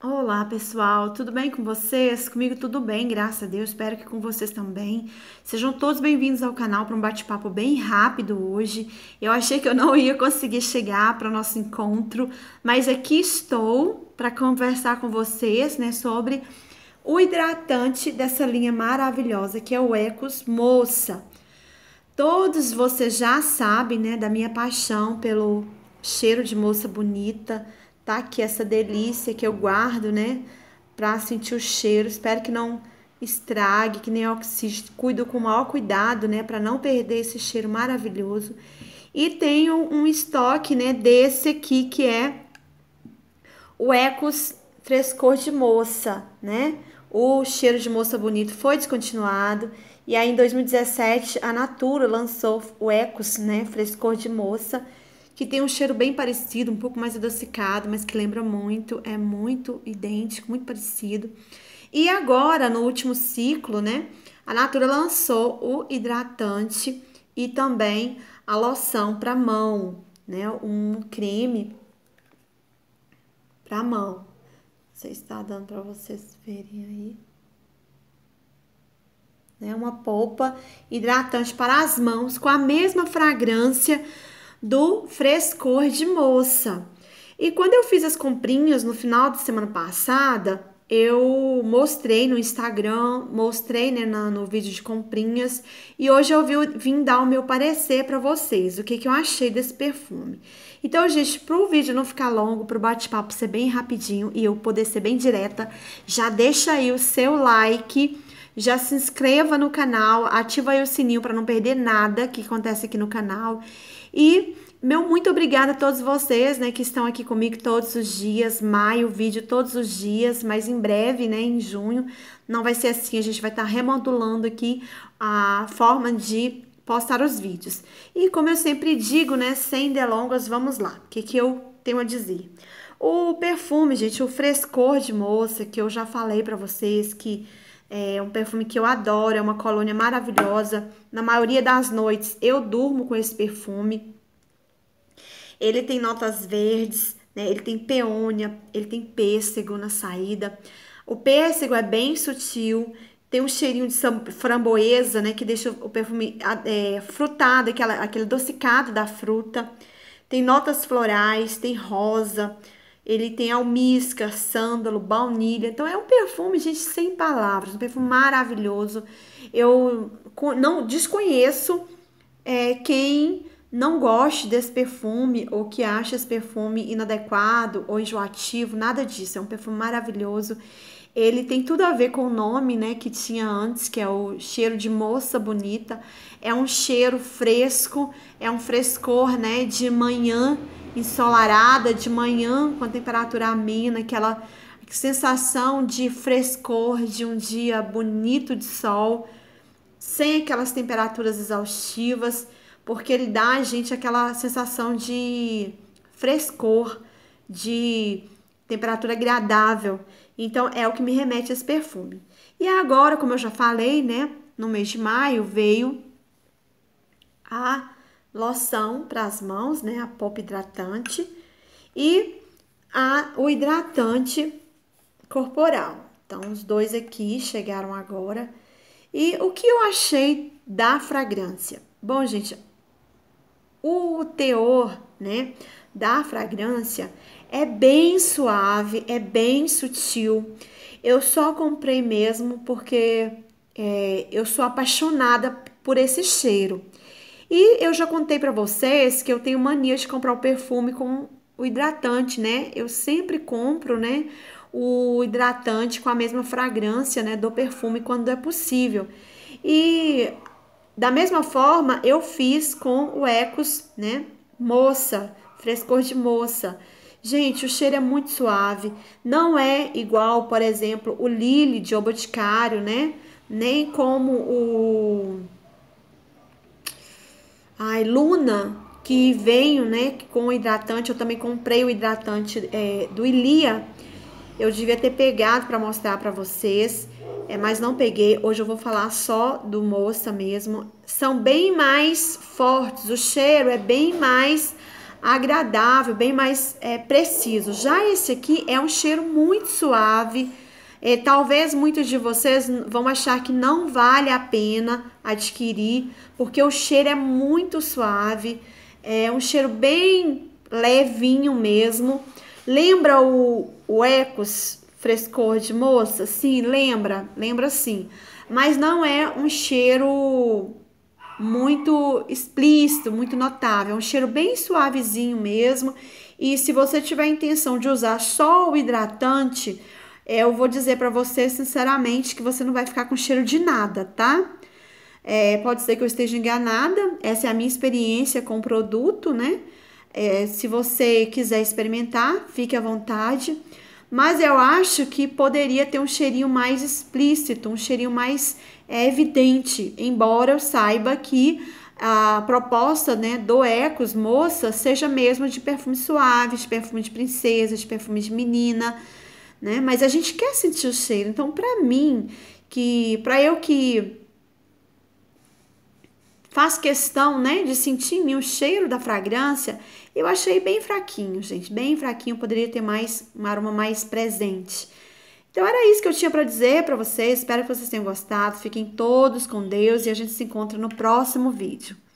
Olá pessoal, tudo bem com vocês? Comigo tudo bem, graças a Deus, espero que com vocês também. Sejam todos bem-vindos ao canal para um bate-papo bem rápido hoje. Eu achei que eu não ia conseguir chegar para o nosso encontro, mas aqui estou para conversar com vocês né, sobre o hidratante dessa linha maravilhosa que é o Ecos Moça. Todos vocês já sabem né, da minha paixão pelo cheiro de moça bonita tá aqui essa delícia que eu guardo, né? Pra sentir o cheiro. Espero que não estrague, que nem oxígeno. Cuido com o maior cuidado, né? Pra não perder esse cheiro maravilhoso. E tenho um estoque, né? Desse aqui que é o Ecos Frescor de Moça, né? O cheiro de moça bonito foi descontinuado. E aí, em 2017, a Natura lançou o Ecos, né? Frescor de Moça que tem um cheiro bem parecido, um pouco mais adocicado, mas que lembra muito, é muito idêntico, muito parecido. E agora, no último ciclo, né, a Natura lançou o hidratante e também a loção para mão, né, um creme para mão. Não sei se está dando para vocês verem aí. Né, uma polpa hidratante para as mãos com a mesma fragrância do frescor de moça. E quando eu fiz as comprinhas no final de semana passada, eu mostrei no Instagram, mostrei né, no, no vídeo de comprinhas e hoje eu vim dar o meu parecer para vocês, o que, que eu achei desse perfume. Então, gente, para o vídeo não ficar longo, para o bate-papo ser bem rapidinho e eu poder ser bem direta, já deixa aí o seu like, já se inscreva no canal, ativa aí o sininho para não perder nada que acontece aqui no canal e meu muito obrigada a todos vocês, né, que estão aqui comigo todos os dias, maio, vídeo todos os dias, mas em breve, né, em junho, não vai ser assim, a gente vai estar tá remodulando aqui a forma de postar os vídeos. E como eu sempre digo, né, sem delongas, vamos lá. O que que eu tenho a dizer? O perfume, gente, o frescor de moça que eu já falei para vocês que é um perfume que eu adoro, é uma colônia maravilhosa. Na maioria das noites eu durmo com esse perfume. Ele tem notas verdes, né? Ele tem peônia, ele tem pêssego na saída. O pêssego é bem sutil, tem um cheirinho de framboesa, né? Que deixa o perfume é, frutado, aquela, aquele adocicado da fruta. Tem notas florais, tem rosa, ele tem almíscar, sândalo, baunilha. Então é um perfume, gente, sem palavras, um perfume maravilhoso. Eu não desconheço é, quem não goste desse perfume ou que acha esse perfume inadequado ou enjoativo, nada disso. É um perfume maravilhoso. Ele tem tudo a ver com o nome, né, que tinha antes, que é o cheiro de moça bonita. É um cheiro fresco, é um frescor, né, de manhã ensolarada de manhã, com a temperatura amena, aquela sensação de frescor de um dia bonito de sol, sem aquelas temperaturas exaustivas, porque ele dá a gente aquela sensação de frescor, de temperatura agradável. Então é o que me remete a esse perfume. E agora, como eu já falei, né, no mês de maio veio a loção para as mãos, né? A polpa hidratante e a, o hidratante corporal. Então, os dois aqui chegaram agora. E o que eu achei da fragrância? Bom, gente, o teor, né, da fragrância é bem suave, é bem sutil. Eu só comprei mesmo porque é, eu sou apaixonada por esse cheiro. E eu já contei para vocês que eu tenho mania de comprar o perfume com o hidratante, né? Eu sempre compro, né? O hidratante com a mesma fragrância, né? Do perfume quando é possível. E da mesma forma eu fiz com o Ecos, né? Moça, frescor de moça. Gente, o cheiro é muito suave. Não é igual, por exemplo, o Lily de O Boticário, né? Nem como o Luna, que veio né, com o hidratante, eu também comprei o hidratante é, do Ilia. Eu devia ter pegado para mostrar para vocês, é, mas não peguei. Hoje eu vou falar só do Moça mesmo. São bem mais fortes, o cheiro é bem mais agradável, bem mais é, preciso. Já esse aqui é um cheiro muito suave, é, talvez muitos de vocês vão achar que não vale a pena adquirir, porque o cheiro é muito suave, é um cheiro bem levinho mesmo. Lembra o, o Ecos Frescor de Moça? Sim, lembra, lembra sim. Mas não é um cheiro muito explícito, muito notável, é um cheiro bem suavezinho mesmo. E se você tiver a intenção de usar só o hidratante, é, eu vou dizer para você, sinceramente, que você não vai ficar com cheiro de nada, tá? É, pode ser que eu esteja enganada, essa é a minha experiência com o produto, né? É, se você quiser experimentar, fique à vontade. Mas eu acho que poderia ter um cheirinho mais explícito, um cheirinho mais é, evidente, embora eu saiba que a proposta né, do Ecos Moça seja mesmo de perfume suave, de perfume de princesa, de perfume de menina né? Mas a gente quer sentir o cheiro. Então, para mim, que para eu que faz questão, né, de sentir em mim o cheiro da fragrância, eu achei bem fraquinho, gente, bem fraquinho, poderia ter mais um aroma mais presente. Então era isso que eu tinha para dizer para vocês. Espero que vocês tenham gostado. Fiquem todos com Deus e a gente se encontra no próximo vídeo.